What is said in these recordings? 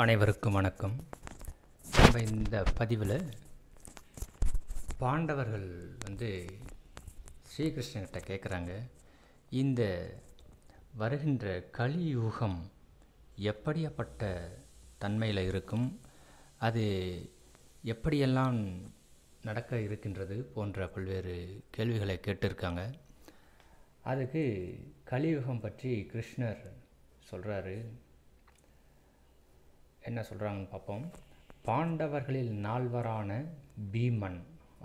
அனைவருக்கும் வணக்கம் நம்ம இந்த பதிவில் பாண்டவர்கள் வந்து ஸ்ரீகிருஷ்ணகிட்ட கேட்குறாங்க இந்த வருகின்ற கலியுகம் எப்படியப்பட்ட தன்மையில் இருக்கும் அது எப்படியெல்லாம் நடக்க இருக்கின்றது போன்ற பல்வேறு கேள்விகளை கேட்டிருக்காங்க அதுக்கு கலியுகம் பற்றி கிருஷ்ணர் சொல்கிறாரு என்ன சொல்கிறாங்கன்னு பார்ப்போம் பாண்டவர்களில் நால்வரான பீமன்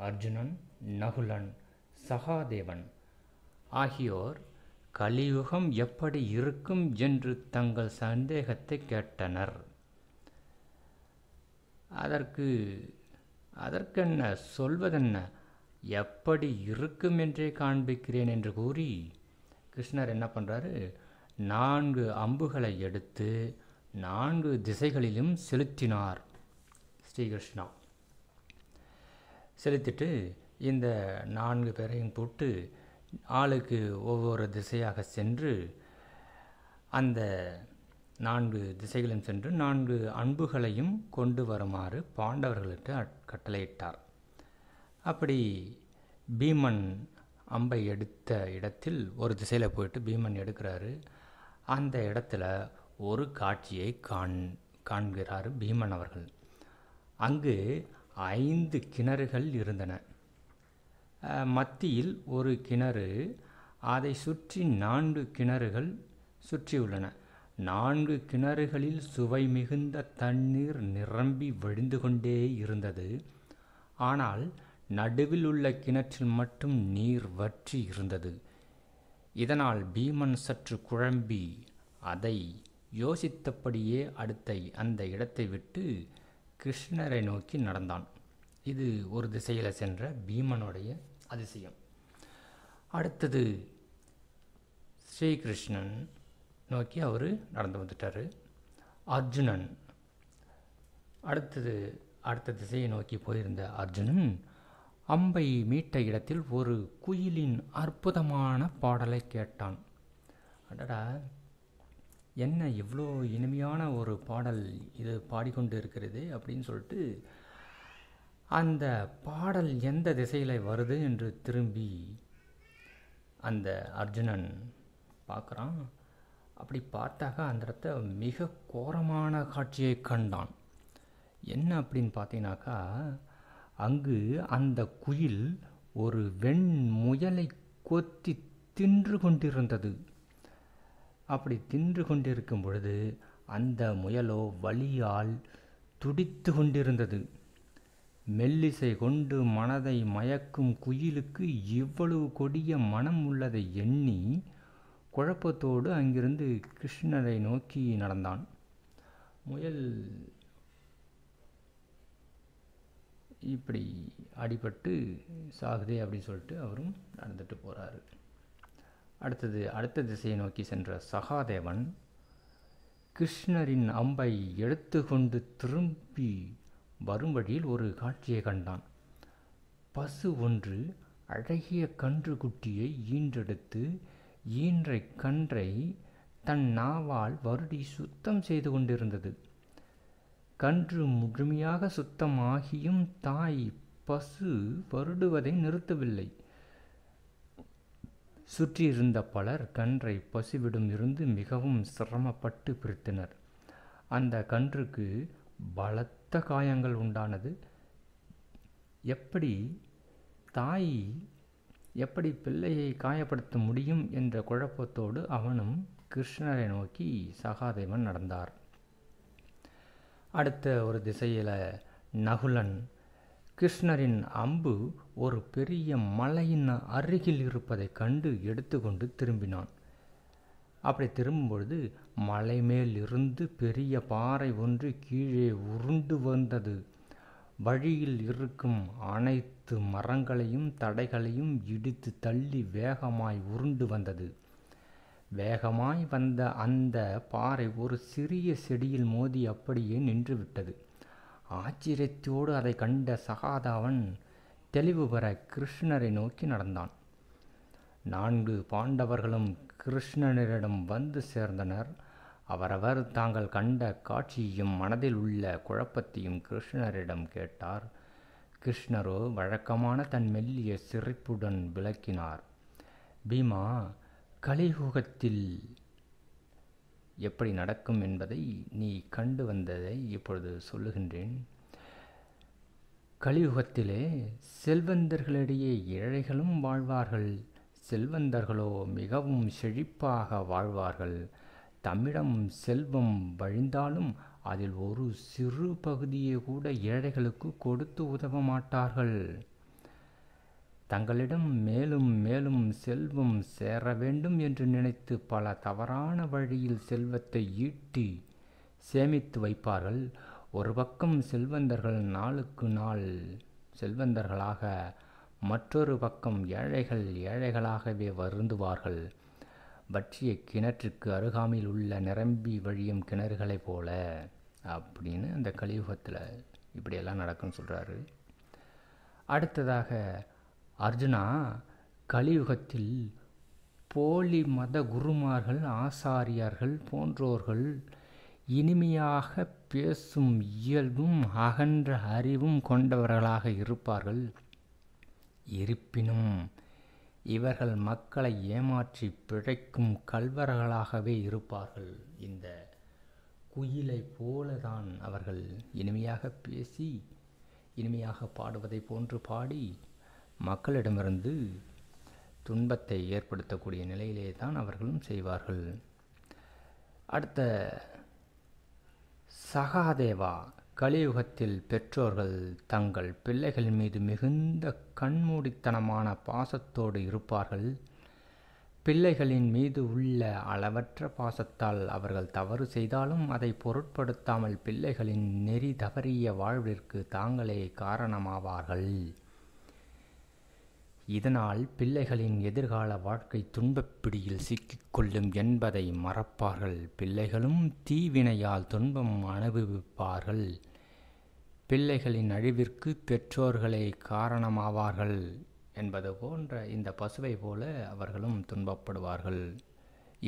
அர்ஜுனன் நகுலன் சகாதேவன் ஆகியோர் கலியுகம் எப்படி இருக்கும் என்று தங்கள் சந்தேகத்தை கேட்டனர் அதற்கு அதற்கென்ன சொல்வதென்ன எப்படி இருக்கும் என்றே காண்பிக்கிறேன் என்று கூறி கிருஷ்ணர் என்ன பண்ணுறாரு நான்கு அம்புகளை எடுத்து நான்கு திசைகளிலும் செலுத்தினார் ஸ்ரீகிருஷ்ணா செலுத்திட்டு இந்த நான்கு பேரையும் போட்டு ஆளுக்கு ஒவ்வொரு திசையாக சென்று அந்த நான்கு திசைகளும் சென்று நான்கு அன்புகளையும் கொண்டு வருமாறு பாண்டவர்களுக்கு கட்டளையிட்டார் அப்படி பீமன் அம்பை எடுத்த இடத்தில் ஒரு திசையில் போயிட்டு பீமன் எடுக்கிறாரு அந்த இடத்துல ஒரு காட்சியை காண் காண்கிறார் பீமன் அவர்கள் அங்கு ஐந்து கிணறுகள் இருந்தன மத்தியில் ஒரு கிணறு அதை சுற்றி நான்கு கிணறுகள் சுற்றியுள்ளன நான்கு கிணறுகளில் சுவை மிகுந்த தண்ணீர் நிரம்பி வழிந்து கொண்டே இருந்தது ஆனால் நடுவில் உள்ள கிணற்றில் மட்டும் நீர் வற்றி இருந்தது இதனால் பீமன் சற்று குழம்பி அதை யோசித்தபடியே அடுத்த அந்த இடத்தை விட்டு கிருஷ்ணரை நோக்கி நடந்தான் இது ஒரு திசையில் சென்ற பீமனுடைய அதிசயம் அடுத்தது ஸ்ரீகிருஷ்ணன் நோக்கி அவர் நடந்து வந்துட்டார் அர்ஜுனன் அடுத்தது அடுத்த திசையை நோக்கி போயிருந்த அர்ஜுனன் அம்பை மீட்ட இடத்தில் ஒரு குயிலின் அற்புதமான பாடலை கேட்டான் அடடா என்ன இவ்வளோ இனிமையான ஒரு பாடல் இது பாடிக்கொண்டு இருக்கிறது அப்படின்னு சொல்லிட்டு அந்த பாடல் எந்த திசையில் வருது என்று திரும்பி அந்த அர்ஜுனன் பார்க்குறான் அப்படி பார்த்தாக்க அந்த இடத்த மிக கோரமான காட்சியை கண்டான் என்ன அப்படின்னு பார்த்தீங்கன்னாக்கா அங்கு அந்த குயில் ஒரு வெண் முயலை கொத்தி தின்று கொண்டிருந்தது அப்படி தின்று கொண்டிருக்கும் பொழுது அந்த முயலோ வலியால் துடித்து கொண்டிருந்தது மெல்லிசை கொண்டு மனதை மயக்கும் குயிலுக்கு இவ்வளவு கொடிய மனம் உள்ளதை எண்ணி குழப்பத்தோடு அங்கிருந்து கிருஷ்ணரை நோக்கி நடந்தான் முயல் இப்படி அடிபட்டு சாகுதே அப்படின்னு சொல்லிட்டு அவரும் நடந்துட்டு போகிறாரு அடுத்தது அடுத்த திசையை நோக்கி சென்ற சகாதேவன் கிருஷ்ணரின் அம்பை எடுத்து கொண்டு திரும்பி வரும் வழியில் ஒரு காட்சியை கண்டான் பசு ஒன்று அழகிய கன்று குட்டியை ஈன்றெடுத்து ஈன்றை கன்றை தன் நாவால் வருடி சுத்தம் செய்து கொண்டிருந்தது கன்று முழுமையாக சுத்தமாகியும் தாய் பசு வருடுவதை நிறுத்தவில்லை சுற்றியிருந்த பலர் கன்றை பசிவிடும் இருந்து மிகவும் சிரமப்பட்டு பிரித்தனர் அந்த கன்றுக்கு பலத்த காயங்கள் உண்டானது எப்படி தாய் எப்படி பிள்ளையை காயப்படுத்த முடியும் என்ற குழப்பத்தோடு அவனும் கிருஷ்ணரை நோக்கி சகாதேவன் நடந்தார் அடுத்த ஒரு திசையில் நகுலன் கிருஷ்ணரின் அம்பு ஒரு பெரிய மலையின் அருகில் இருப்பதை கண்டு எடுத்துக்கொண்டு திரும்பினான் அப்படி திரும்பும்பொழுது மலை மேல் இருந்து பெரிய பாறை ஒன்று கீழே உருண்டு வந்தது வழியில் இருக்கும் அனைத்து மரங்களையும் தடைகளையும் இடித்து தள்ளி வேகமாய் உருண்டு வந்தது வேகமாய் வந்த அந்த பாறை ஒரு சிறிய செடியில் மோதி அப்படியே நின்றுவிட்டது ஆச்சரியத்தோடு அதை கண்ட சகாதாவன் தெளிவு பெற கிருஷ்ணரை நோக்கி நடந்தான் நான்கு பாண்டவர்களும் கிருஷ்ணனரிடம் வந்து சேர்ந்தனர் அவரவர் தாங்கள் கண்ட காட்சியையும் மனதில் உள்ள குழப்பத்தையும் கிருஷ்ணரிடம் கேட்டார் கிருஷ்ணரோ வழக்கமான தன் மெல்லிய சிரிப்புடன் விளக்கினார் பீமா கலியுகத்தில் எப்படி நடக்கும் என்பதை நீ கண்டு வந்ததை இப்பொழுது சொல்லுகின்றேன் கலியுகத்திலே செல்வந்தர்களிடையே ஏழைகளும் வாழ்வார்கள் செல்வந்தர்களோ மிகவும் செழிப்பாக வாழ்வார்கள் தம்மிடம் செல்வம் வழிந்தாலும் அதில் ஒரு சிறு பகுதியை கூட ஏழைகளுக்கு கொடுத்து உதவ மாட்டார்கள் தங்களிடம் மேலும் மேலும் செல்வம் சேர வேண்டும் என்று நினைத்து பல தவறான வழியில் செல்வத்தை ஈட்டி சேமித்து வைப்பார்கள் ஒரு பக்கம் செல்வந்தர்கள் நாளுக்கு நாள் செல்வந்தர்களாக மற்றொரு பக்கம் ஏழைகள் ஏழைகளாகவே வருந்துவார்கள் வற்றிய கிணற்றுக்கு அருகாமையில் உள்ள நிரம்பி வழியும் கிணறுகளைப் போல அப்படின்னு அந்த கலியுகத்தில் இப்படியெல்லாம் நடக்கும்னு சொல்கிறாரு அடுத்ததாக அர்ஜுனா கலியுகத்தில் போலி மத குருமார்கள் ஆசாரியர்கள் போன்றோர்கள் இனிமையாக பேசும் இயல்பும் அகன்ற அறிவும் கொண்டவர்களாக இருப்பார்கள் இருப்பினும் இவர்கள் மக்களை ஏமாற்றி பிழைக்கும் கல்வர்களாகவே இருப்பார்கள் இந்த குயிலை போலதான் அவர்கள் இனிமையாக பேசி இனிமையாக பாடுவதை போன்று பாடி மக்களிடமிருந்து துன்பத்தை ஏற்படுத்தக்கூடிய நிலையிலே தான் அவர்களும் செய்வார்கள் அடுத்த சகாதேவா கலியுகத்தில் பெற்றோர்கள் தங்கள் பிள்ளைகள் மீது மிகுந்த கண்மூடித்தனமான பாசத்தோடு இருப்பார்கள் பிள்ளைகளின் மீது உள்ள அளவற்ற பாசத்தால் அவர்கள் தவறு செய்தாலும் அதை பொருட்படுத்தாமல் பிள்ளைகளின் நெறி தவறிய வாழ்விற்கு தாங்களே காரணமாவார்கள் இதனால் பிள்ளைகளின் எதிர்கால வாழ்க்கை துன்பப்பிடியில் சிக்கிக்கொள்ளும் என்பதை மறப்பார்கள் பிள்ளைகளும் தீவினையால் துன்பம் அனுபவிப்பார்கள் பிள்ளைகளின் அழிவிற்கு பெற்றோர்களே காரணமாவார்கள் என்பது போன்ற இந்த பசுவை போல அவர்களும் துன்பப்படுவார்கள்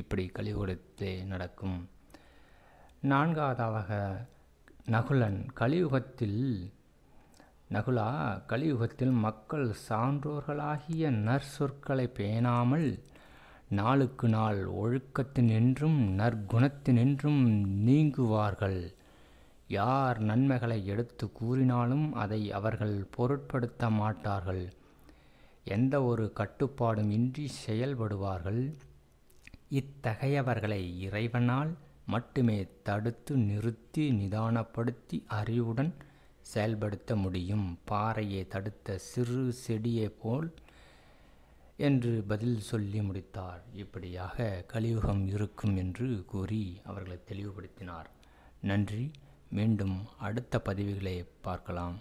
இப்படி கலியுகத்தே நடக்கும் நான்காவதாக நகுலன் கலியுகத்தில் நகுலா கலியுகத்தில் மக்கள் சான்றோர்களாகிய நற்சொற்களை பேணாமல் நாளுக்கு நாள் ஒழுக்கத்தினின்றும் நற்குணத்தினின்றும் நீங்குவார்கள் யார் நன்மைகளை எடுத்து கூறினாலும் அதை அவர்கள் பொருட்படுத்த மாட்டார்கள் எந்த ஒரு கட்டுப்பாடும் இன்றி செயல்படுவார்கள் இத்தகையவர்களை இறைவனால் மட்டுமே தடுத்து நிறுத்தி நிதானப்படுத்தி அறிவுடன் செயல்படுத்த முடியும் பாறையை தடுத்த சிறு செடியை போல் என்று பதில் சொல்லி முடித்தார் இப்படியாக கலியுகம் இருக்கும் என்று கூறி அவர்களை தெளிவுபடுத்தினார் நன்றி மீண்டும் அடுத்த பதிவுகளை பார்க்கலாம்